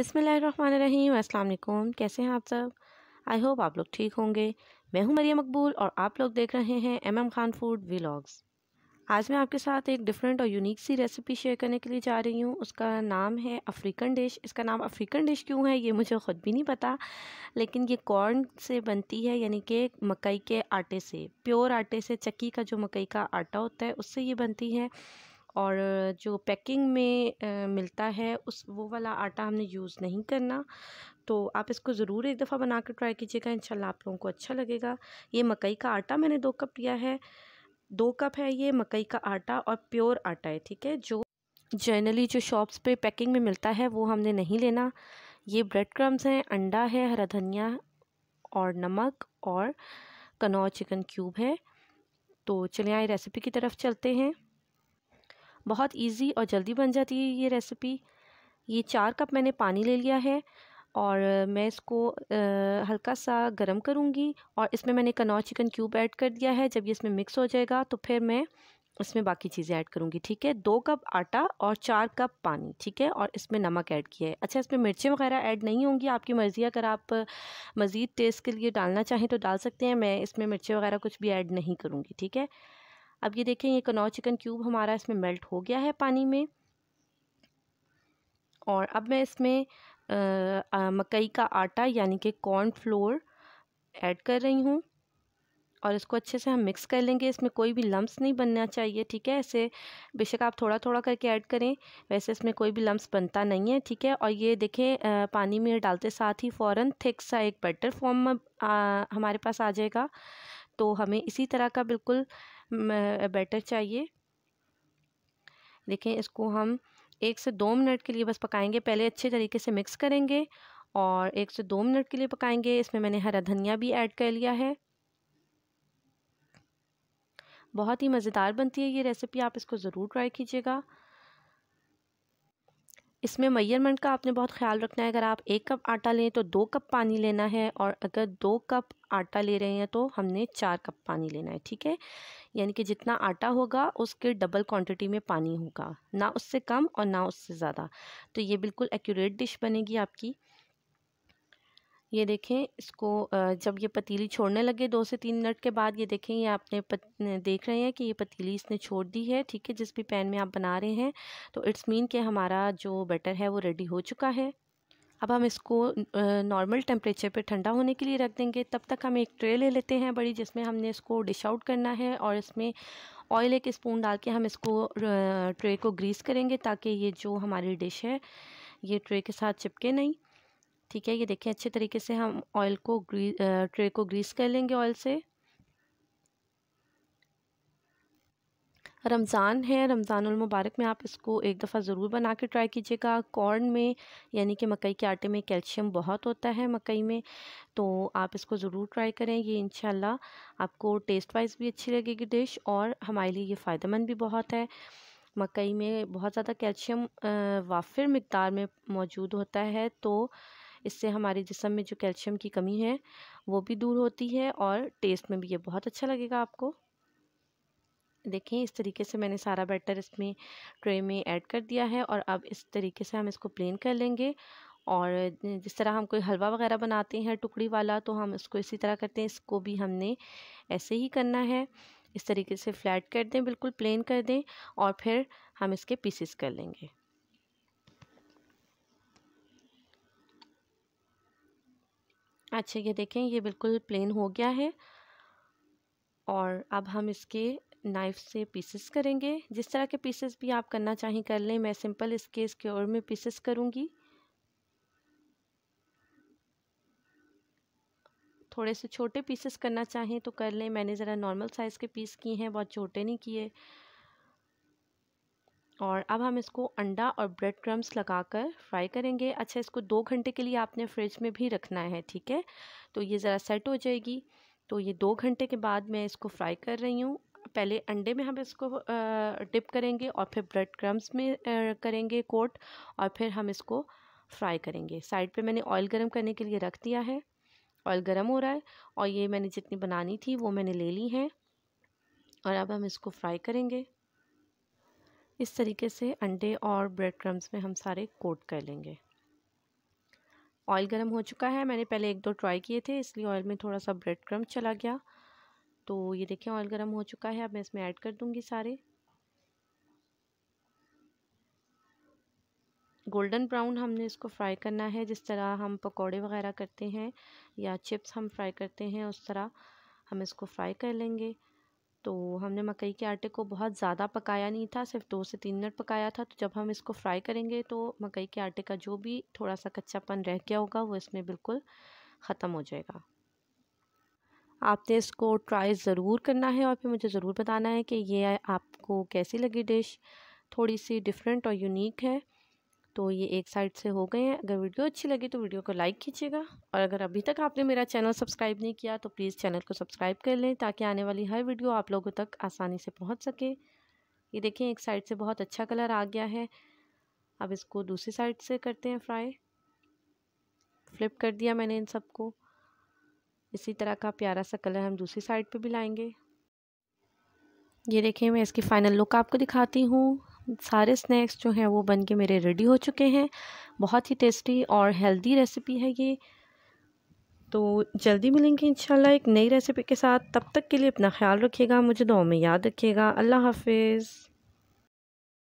बिसमीम अल्लाम कैसे हैं आप सब आई होप आप लोग ठीक होंगे मैं हूं मरिया मकबूल और आप लोग देख रहे हैं M M Khan food vlogs आज मैं आपके साथ एक डिफरेंट और यूनिक सी रेसिपी शेयर करने के लिए जा रही हूँ उसका नाम है अफ्रीकन डिश इसका नाम अफ्रीकन डिश क्यों है ये मुझे ख़ुद भी नहीं पता लेकिन ये कॉर्न से बनती है यानी कि मकई के आटे से प्योर आटे से चक्की का जो मकई का आटा होता है उससे ये बनती है और जो पैकिंग में आ, मिलता है उस वो वाला आटा हमने यूज़ नहीं करना तो आप इसको ज़रूर एक दफ़ा बना कर ट्राई कीजिएगा इन आप लोगों को अच्छा लगेगा ये मकई का आटा मैंने दो कप लिया है दो कप है ये मकई का आटा और प्योर आटा है ठीक है जो जनरली जो शॉप्स पे पैकिंग में मिलता है वो हमने नहीं लेना ये ब्रेड क्रम्स हैं अंडा है हरा धनिया और नमक और कनौ चिकन क्यूब है तो चलिए आए रेसिपी की तरफ चलते हैं बहुत इजी और जल्दी बन जाती है ये रेसिपी ये चार कप मैंने पानी ले लिया है और मैं इसको आ, हल्का सा गरम करूँगी और इसमें मैंने कनौर चिकन क्यूब ऐड कर दिया है जब ये इसमें मिक्स हो जाएगा तो फिर मैं इसमें बाकी चीज़ें ऐड करूँगी ठीक है दो कप आटा और चार कप पानी ठीक है और इसमें नमक ऐड किया है अच्छा इसमें मिर्चें वगैरह ऐड नहीं होंगी आपकी मर्ज़ी अगर आप मज़ीद टेस्ट के लिए डालना चाहें तो डाल सकते हैं मैं इसमें मिर्चें वगैरह कुछ भी ऐड नहीं करूँगी ठीक है अब ये देखें ये कनौ चिकन क्यूब हमारा इसमें मेल्ट हो गया है पानी में और अब मैं इसमें मकई का आटा यानी कि कॉर्न फ्लोर ऐड कर रही हूँ और इसको अच्छे से हम मिक्स कर लेंगे इसमें कोई भी लम्ब नहीं बनना चाहिए ठीक है ऐसे बेशक आप थोड़ा थोड़ा करके ऐड करें वैसे इसमें कोई भी लम्स बनता नहीं है ठीक है और ये देखें पानी में डालते साथ ही फ़ौर थिक सा एक बैटर फॉर्म हमारे पास आ जाएगा तो हमें इसी तरह का बिल्कुल बैटर चाहिए देखें इसको हम एक से दो मिनट के लिए बस पकाएंगे पहले अच्छे तरीके से मिक्स करेंगे और एक से दो मिनट के लिए पकाएंगे इसमें मैंने हरा धनिया भी ऐड कर लिया है बहुत ही मज़ेदार बनती है ये रेसिपी आप इसको ज़रूर ट्राई कीजिएगा इसमें मैयरमेंट का आपने बहुत ख्याल रखना है अगर आप एक कप आटा लें तो दो कप पानी लेना है और अगर दो कप आटा ले रहे हैं तो हमने चार कप पानी लेना है ठीक है यानी कि जितना आटा होगा उसके डबल क्वांटिटी में पानी होगा ना उससे कम और ना उससे ज़्यादा तो ये बिल्कुल एक्यूरेट डिश बनेगी आपकी ये देखें इसको जब ये पतीली छोड़ने लगे दो से तीन मिनट के बाद ये देखें ये आपने पत, देख रहे हैं कि ये पतीली इसने छोड़ दी है ठीक है जिस भी पैन में आप बना रहे हैं तो इट्स मीन कि हमारा जो बैटर है वो रेडी हो चुका है अब हम इसको नॉर्मल टेम्परेचर पे ठंडा होने के लिए रख देंगे तब तक हम एक ट्रे ले लेते हैं बड़ी जिसमें हमने इसको डिश आउट करना है और इसमें ऑयल एक स्पून डाल के हम इसको ट्रे को ग्रीस करेंगे ताकि ये जो हमारी डिश है ये ट्रे के साथ चिपके नहीं ठीक है ये देखिए अच्छे तरीके से हम ऑयल को ग्री ट्रे को ग्रीस कर लेंगे ऑयल से रमज़ान है रमज़ानमबारक में आप इसको एक दफ़ा ज़रूर बना के ट्राई कीजिएगा कॉर्न में यानी कि मकई के आटे में कैल्शियम बहुत होता है मकई में तो आप इसको ज़रूर ट्राई करें ये इंशाल्लाह आपको टेस्ट वाइज भी अच्छी लगेगी डिश और हमारे लिए ये फ़ायदेमंद भी बहुत है मकई में बहुत ज़्यादा कैल्शियम वाफिर मकदार में मौजूद होता है तो इससे हमारे जिसम में जो कैल्शियम की कमी है वो भी दूर होती है और टेस्ट में भी ये बहुत अच्छा लगेगा आपको देखें इस तरीके से मैंने सारा बैटर इसमें ट्रे में ऐड कर दिया है और अब इस तरीके से हम इसको प्लेन कर लेंगे और जिस तरह हम कोई हलवा वगैरह बनाते हैं टुकड़ी वाला तो हम इसको इसी तरह करते हैं इसको भी हमने ऐसे ही करना है इस तरीके से फ्लैट कर दें बिल्कुल प्लेन कर दें और फिर हम इसके पीसेस कर लेंगे अच्छा ये देखें ये बिल्कुल प्लेन हो गया है और अब हम इसके नाइफ़ से पीसेस करेंगे जिस तरह के पीसेस भी आप करना चाहें कर लें मैं सिंपल इसके इसके और में पीसेस करूँगी थोड़े से छोटे पीसेस करना चाहें तो कर लें मैंने ज़रा नॉर्मल साइज़ के पीस किए हैं बहुत छोटे नहीं किए और अब हम इसको अंडा और ब्रेड क्रम्स लगाकर फ्राई करेंगे अच्छा इसको दो घंटे के लिए आपने फ्रिज में भी रखना है ठीक है तो ये ज़रा सेट हो जाएगी तो ये दो घंटे के बाद मैं इसको फ्राई कर रही हूँ पहले अंडे में हम इसको डिप करेंगे और फिर ब्रेड क्रम्स में करेंगे कोट और फिर हम इसको फ्राई करेंगे साइड पे मैंने ऑयल गरम करने के लिए रख दिया है ऑयल गरम हो रहा है और ये मैंने जितनी बनानी थी वो मैंने ले ली है और अब हम इसको फ्राई करेंगे इस तरीके से अंडे और ब्रेड क्रम्स में हम सारे कोट कर लेंगे ऑयल गर्म हो चुका है मैंने पहले एक दो ट्राई किए थे इसलिए ऑयल में थोड़ा सा ब्रेड क्रम्स चला गया तो ये देखिए ऑयल गर्म हो चुका है अब मैं इसमें ऐड कर दूँगी सारे गोल्डन ब्राउन हमने इसको फ्राई करना है जिस तरह हम पकोड़े वगैरह करते हैं या चिप्स हम फ्राई करते हैं उस तरह हम इसको फ्राई कर लेंगे तो हमने मकई के आटे को बहुत ज़्यादा पकाया नहीं था सिर्फ दो से तीन मिनट पकाया था तो जब हम इसको फ्राई करेंगे तो मकई के आटे का जो भी थोड़ा सा कच्चापन रह गया होगा वो इसमें बिल्कुल ख़त्म हो जाएगा आपने इसको ट्राई ज़रूर करना है और फिर मुझे ज़रूर बताना है कि ये आपको कैसी लगी डिश थोड़ी सी डिफरेंट और यूनिक है तो ये एक साइड से हो गए हैं अगर वीडियो अच्छी लगी तो वीडियो को लाइक कीजिएगा और अगर अभी तक आपने मेरा चैनल सब्सक्राइब नहीं किया तो प्लीज़ चैनल को सब्सक्राइब कर लें ताकि आने वाली हर वीडियो आप लोगों तक आसानी से पहुँच सके ये देखें एक साइड से बहुत अच्छा कलर आ गया है अब इसको दूसरी साइड से करते हैं फ्राई फ्लिप कर दिया मैंने इन सबको इसी तरह का प्यारा सा कलर हम दूसरी साइड पर भी लाएँगे ये देखें मैं इसकी फ़ाइनल लुक आपको दिखाती हूँ सारे स्नैक्स जो हैं वो बन के मेरे रेडी हो चुके हैं बहुत ही टेस्टी और हेल्दी रेसिपी है ये तो जल्दी मिलेंगे इंशाल्लाह एक नई रेसिपी के साथ तब तक के लिए अपना ख्याल रखिएगा मुझे दो में याद रखिएगा अल्लाह हाफिज़